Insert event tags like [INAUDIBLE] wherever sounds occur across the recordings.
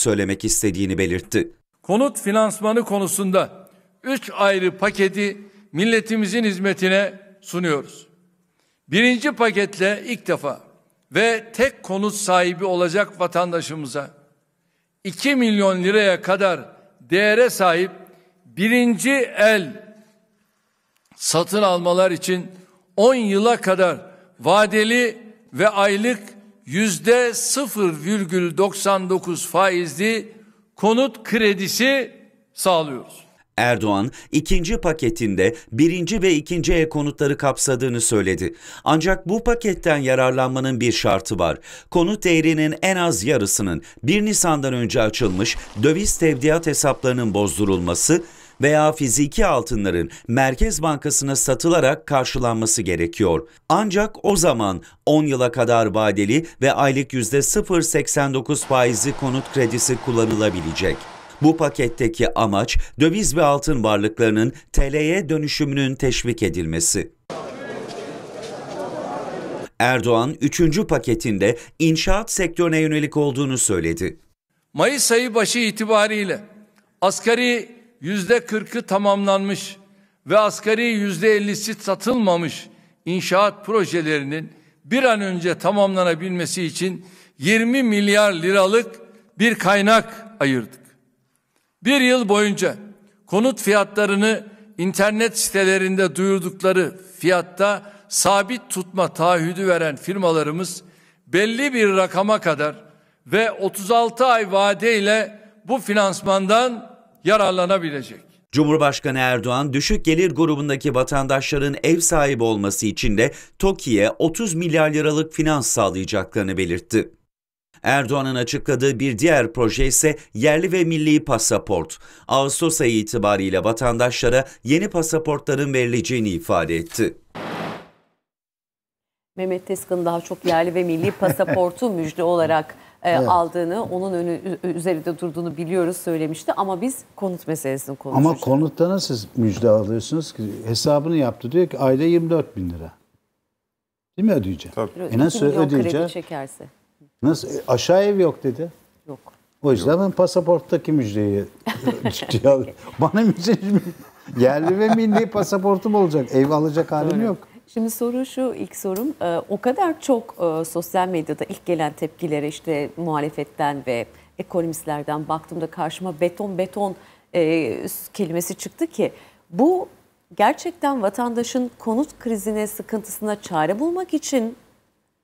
söylemek istediğini belirtti. Konut finansmanı konusunda üç ayrı paketi milletimizin hizmetine sunuyoruz. Birinci paketle ilk defa ve tek konut sahibi olacak vatandaşımıza 2 milyon liraya kadar değere sahip birinci el satın almalar için 10 yıla kadar vadeli ve aylık yüzde 0,99 faizli konut kredisi sağlıyoruz. Erdoğan ikinci paketinde birinci ve ikinci el konutları kapsadığını söyledi. Ancak bu paketten yararlanmanın bir şartı var. Konut değerinin en az yarısının 1 Nisan'dan önce açılmış döviz tevdiat hesaplarının bozdurulması veya fiziki altınların Merkez Bankası'na satılarak karşılanması gerekiyor. Ancak o zaman 10 yıla kadar vadeli ve aylık %0.89 faizli konut kredisi kullanılabilecek. Bu paketteki amaç döviz ve altın varlıklarının TL'ye dönüşümünün teşvik edilmesi. Erdoğan 3. paketinde inşaat sektörüne yönelik olduğunu söyledi. Mayıs ayı başı itibariyle asgari yüzde kırkı tamamlanmış ve asgari yüzde ellisi satılmamış inşaat projelerinin bir an önce tamamlanabilmesi için 20 milyar liralık bir kaynak ayırdık. Bir yıl boyunca konut fiyatlarını internet sitelerinde duyurdukları fiyatta sabit tutma taahhüdü veren firmalarımız belli bir rakama kadar ve 36 ay vadeyle bu finansmandan yararlanabilecek. Cumhurbaşkanı Erdoğan düşük gelir grubundaki vatandaşların ev sahibi olması için de TOKİ'ye 30 milyar liralık finans sağlayacaklarını belirtti. Erdoğan'ın açıkladığı bir diğer proje ise yerli ve milli pasaport. Ağustos ayı itibariyle vatandaşlara yeni pasaportların verileceğini ifade etti. Mehmet Tezkan'ın daha çok yerli ve milli pasaportu [LAUGHS] müjde olarak e, evet. aldığını, onun önü üzerinde durduğunu biliyoruz söylemişti ama biz konut meselesini konuşuyoruz. Ama konutta nasıl müjde alıyorsunuz ki? Hesabını yaptı diyor ki ayda 24 bin lira. Değil mi ödeyeceğim? Tabii. E nasıl ödeyeceğim? kredi çekerse. Nasıl? E, aşağı ev yok dedi. Yok. O yüzden yok. ben pasaporttaki müjdeyi [LAUGHS] alıyorum? Bana müjde yerli ve milli pasaportum olacak. Ev alacak halim Öyle. yok. Şimdi soru şu ilk sorum. Ee, o kadar çok e, sosyal medyada ilk gelen tepkilere işte muhalefetten ve ekonomistlerden baktığımda karşıma beton beton e, kelimesi çıktı ki bu gerçekten vatandaşın konut krizine, sıkıntısına çare bulmak için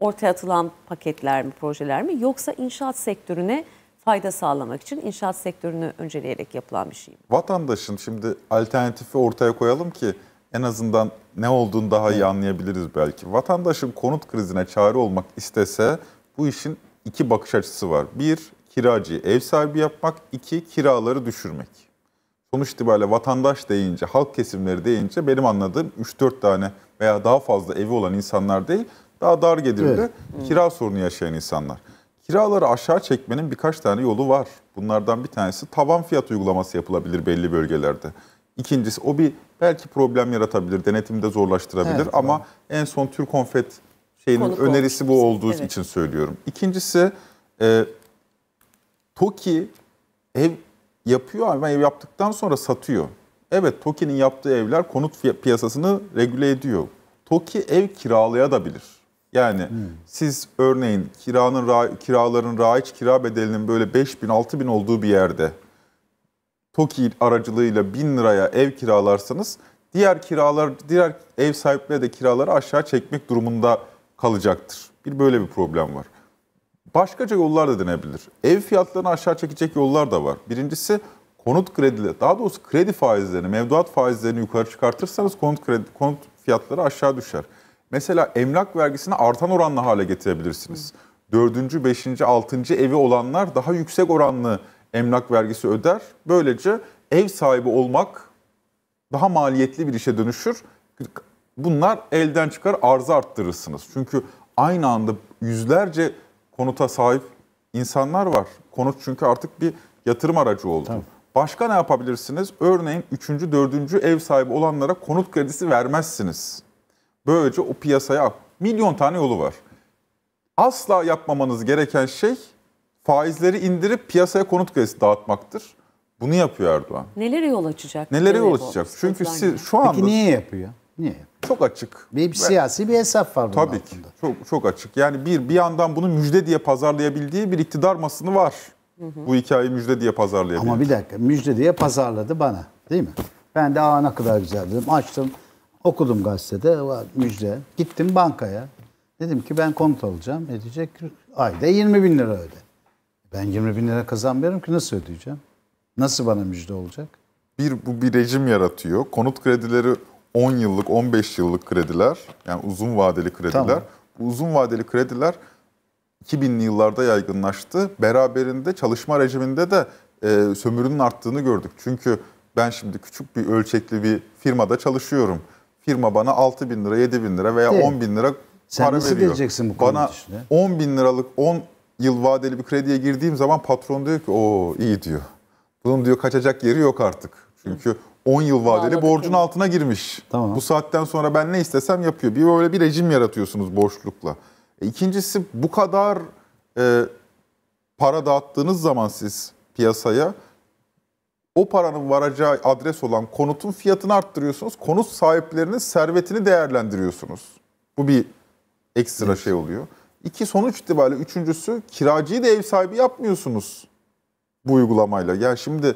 ortaya atılan paketler mi, projeler mi yoksa inşaat sektörüne fayda sağlamak için inşaat sektörünü önceleyerek yapılan bir şey mi? Vatandaşın şimdi alternatifi ortaya koyalım ki en azından ne olduğunu daha iyi anlayabiliriz belki. Vatandaşın konut krizine çare olmak istese bu işin iki bakış açısı var. Bir, kiracı ev sahibi yapmak. iki kiraları düşürmek. Sonuç itibariyle vatandaş deyince, halk kesimleri deyince benim anladığım 3-4 tane veya daha fazla evi olan insanlar değil, daha dar gelirli evet. kira sorunu yaşayan insanlar. Kiraları aşağı çekmenin birkaç tane yolu var. Bunlardan bir tanesi tavan fiyat uygulaması yapılabilir belli bölgelerde. İkincisi o bir belki problem yaratabilir, denetimde zorlaştırabilir evet, ama tamam. en son Türk Konfet şeyinin Konuk önerisi bu olduğu evet. için söylüyorum. İkincisi e, TOKİ ev yapıyor ama ev yaptıktan sonra satıyor. Evet TOKİ'nin yaptığı evler konut piyasasını regüle ediyor. TOKİ ev kiralayabilir. Yani hmm. siz örneğin kiranın kiraların raiç kira bedelinin böyle 5 bin 6 bin olduğu bir yerde TOKİ aracılığıyla 1000 liraya ev kiralarsanız diğer kiralar diğer ev sahipleri de kiraları aşağı çekmek durumunda kalacaktır. Bir böyle bir problem var. Başkaca yollar da denebilir. Ev fiyatlarını aşağı çekecek yollar da var. Birincisi konut kredili, daha doğrusu kredi faizlerini, mevduat faizlerini yukarı çıkartırsanız konut kredi konut fiyatları aşağı düşer. Mesela emlak vergisini artan oranla hale getirebilirsiniz. Dördüncü, beşinci, altıncı evi olanlar daha yüksek oranlı emlak vergisi öder. Böylece ev sahibi olmak daha maliyetli bir işe dönüşür. Bunlar elden çıkar, arzı arttırırsınız. Çünkü aynı anda yüzlerce konuta sahip insanlar var. Konut çünkü artık bir yatırım aracı oldu. Tabii. Başka ne yapabilirsiniz? Örneğin 3. 4. ev sahibi olanlara konut kredisi vermezsiniz. Böylece o piyasaya milyon tane yolu var. Asla yapmamanız gereken şey faizleri indirip piyasaya konut kredisi dağıtmaktır. Bunu yapıyor Erdoğan. Neleri yol açacak? Neleri yol açacak? Çünkü siz şu anda... Peki niye yapıyor? Niye? Çok açık. Bir, bir siyasi bir hesap var bunun Tabii altında. ki. Çok, çok açık. Yani bir bir yandan bunu müjde diye pazarlayabildiği bir iktidar masını var. Hı hı. Bu hikayeyi müjde diye pazarlayabildi. Ama bir dakika müjde diye pazarladı bana değil mi? Ben de aa ne kadar güzel dedim. Açtım okudum gazetede müjde. Gittim bankaya. Dedim ki ben konut alacağım. Edecek ayda 20 bin lira öde. Ben 20 bin lira kazanmıyorum ki nasıl ödeyeceğim? Nasıl bana müjde olacak? Bir, bu bir rejim yaratıyor. Konut kredileri 10 yıllık, 15 yıllık krediler. Yani uzun vadeli krediler. Tamam. Bu uzun vadeli krediler 2000'li yıllarda yaygınlaştı. Beraberinde çalışma rejiminde de e, sömürünün arttığını gördük. Çünkü ben şimdi küçük bir ölçekli bir firmada çalışıyorum. Firma bana 6 bin lira, 7 bin lira veya Değil. 10 bin lira Sen para veriyor. Sen nasıl vereceksin bu bana işte? 10 bin liralık, 10 yıl vadeli bir krediye girdiğim zaman patron diyor ki o iyi diyor. Bunun diyor kaçacak yeri yok artık. Çünkü 10 yıl vadeli borcun altına girmiş. Tamam. Bu saatten sonra ben ne istesem yapıyor. Bir böyle bir rejim yaratıyorsunuz borçlukla E, ikincisi bu kadar e, para dağıttığınız zaman siz piyasaya o paranın varacağı adres olan konutun fiyatını arttırıyorsunuz. Konut sahiplerinin servetini değerlendiriyorsunuz. Bu bir ekstra evet. şey oluyor. İki sonuç itibariyle üçüncüsü kiracıyı da ev sahibi yapmıyorsunuz bu uygulamayla. Ya şimdi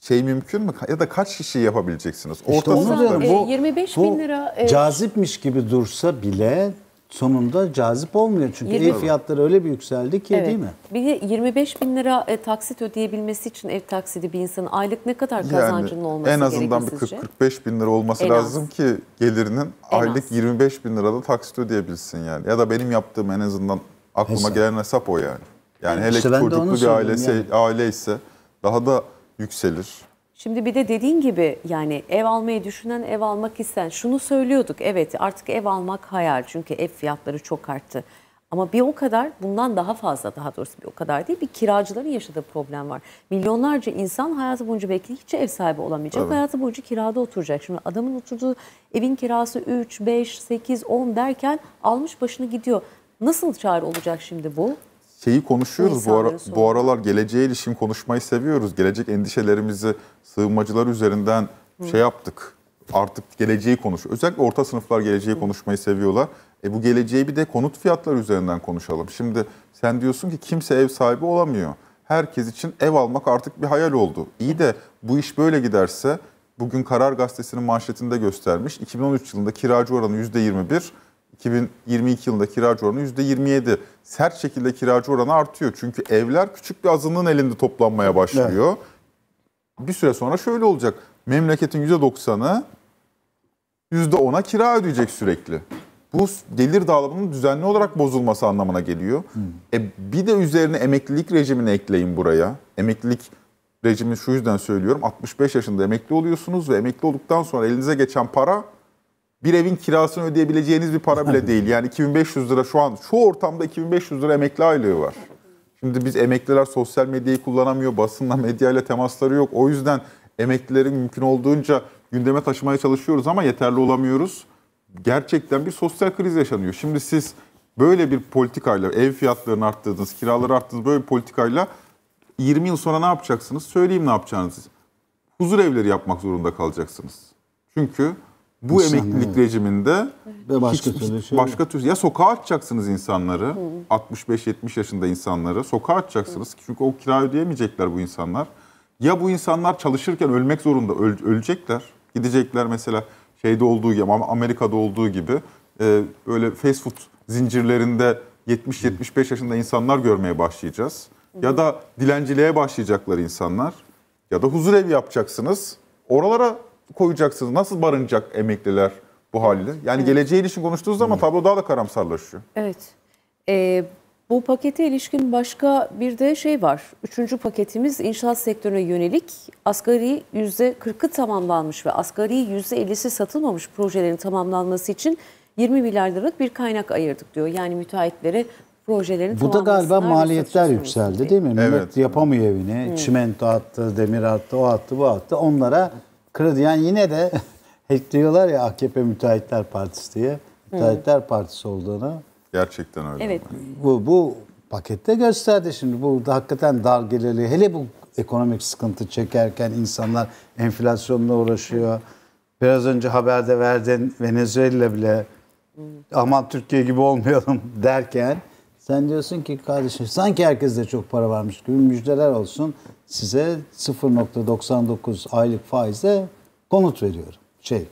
şey mümkün mü? Ya da kaç kişi yapabileceksiniz? İşte Orta onu diyorum. Bu, 25 e, bin lira. Evet. Cazipmiş gibi dursa bile sonunda cazip olmuyor. Çünkü 20. ev fiyatları öyle bir yükseldi ki evet. değil mi? Bir de 25 bin lira e, taksit ödeyebilmesi için ev taksidi bir insanın aylık ne kadar kazancının yani, olması gerekiyor En azından bir 45 bin lira olması en lazım az. ki gelirinin en aylık az. 25 bin lirada taksit ödeyebilsin yani. Ya da benim yaptığım en azından aklıma hesap. gelen hesap o yani. Yani, yani hele işte çocuklu bir ailesi, yani. aile ise daha da yükselir. Şimdi bir de dediğin gibi yani ev almayı düşünen, ev almak isten, şunu söylüyorduk. Evet artık ev almak hayal çünkü ev fiyatları çok arttı. Ama bir o kadar bundan daha fazla daha doğrusu bir o kadar değil bir kiracıların yaşadığı problem var. Milyonlarca insan hayatı boyunca belki hiç ev sahibi olamayacak. Evet. Hayatı boyunca kirada oturacak. Şimdi adamın oturduğu evin kirası 3, 5, 8, 10 derken almış başını gidiyor. Nasıl çare olacak şimdi bu? şeyi konuşuyoruz bu, ara, bu aralar geleceğe ilişkin konuşmayı seviyoruz. Gelecek endişelerimizi sığınmacılar üzerinden Hı. şey yaptık. Artık geleceği konuş. Özellikle orta sınıflar geleceği Hı. konuşmayı seviyorlar. E bu geleceği bir de konut fiyatları üzerinden konuşalım. Şimdi sen diyorsun ki kimse ev sahibi olamıyor. Herkes için ev almak artık bir hayal oldu. İyi de bu iş böyle giderse bugün Karar Gazetesi'nin manşetinde göstermiş. 2013 yılında kiracı oranı %21, 2022 yılında kiracı oranı %27. Sert şekilde kiracı oranı artıyor. Çünkü evler küçük bir azınlığın elinde toplanmaya başlıyor. Evet. Bir süre sonra şöyle olacak. Memleketin %90'ı %10'a kira ödeyecek sürekli. Bu gelir dağılımının düzenli olarak bozulması anlamına geliyor. Hmm. E, bir de üzerine emeklilik rejimini ekleyin buraya. Emeklilik rejimi şu yüzden söylüyorum. 65 yaşında emekli oluyorsunuz ve emekli olduktan sonra elinize geçen para bir evin kirasını ödeyebileceğiniz bir para bile değil. Yani 2500 lira şu an şu ortamda 2500 lira emekli aylığı var. Şimdi biz emekliler sosyal medyayı kullanamıyor, basınla medyayla temasları yok. O yüzden emeklilerin mümkün olduğunca gündeme taşımaya çalışıyoruz ama yeterli olamıyoruz. Gerçekten bir sosyal kriz yaşanıyor. Şimdi siz böyle bir politikayla ev fiyatlarını arttırdınız, kiraları arttırdınız böyle bir politikayla 20 yıl sonra ne yapacaksınız? Söyleyeyim ne yapacağınızı. Huzur evleri yapmak zorunda kalacaksınız. Çünkü bu İnsan, emeklilik evet. rejiminde ve başka hiç, türlü şey başka türlü ya sokağa atacaksınız insanları 65-70 yaşında insanları sokağa atacaksınız Hı. çünkü o kira ödeyemeyecekler bu insanlar. Ya bu insanlar çalışırken ölmek zorunda öl, ölecekler. Gidecekler mesela şeyde olduğu gibi Amerika'da olduğu gibi e, böyle fast food zincirlerinde 70-75 yaşında insanlar görmeye başlayacağız. Hı. Ya da dilenciliğe başlayacaklar insanlar. Ya da huzur evi yapacaksınız. Oralara koyacaksınız? Nasıl barınacak emekliler bu haliyle? Yani evet. geleceğe ilişkin konuştuğunuz zaman tablo daha da karamsarlaşıyor. Evet. Ee, bu pakete ilişkin başka bir de şey var. Üçüncü paketimiz inşaat sektörüne yönelik asgari %40'ı tamamlanmış ve asgari %50'si satılmamış projelerin tamamlanması için 20 milyar liralık bir kaynak ayırdık diyor. Yani müteahhitlere projelerin Bu da galiba maliyetler yükseldi değil mi? Evet. Millet yapamıyor evini. Hmm. Çimento attı, demir attı, o attı, bu attı. Onlara yani yine de ekliyorlar [LAUGHS] ya AKP Müteahhitler Partisi diye. Müteahhitler Hı. Partisi olduğunu. Gerçekten öyle. Evet. Bu, bu pakette gösterdi şimdi. Bu da hakikaten dar gelirli. Hele bu ekonomik sıkıntı çekerken insanlar enflasyonla uğraşıyor. Biraz önce haberde verdin Venezuela bile aman Türkiye gibi olmayalım [LAUGHS] derken sen diyorsun ki kardeşim sanki herkeste çok para varmış gibi müjdeler olsun. Size 0.99 aylık faizle konut veriyorum. Şey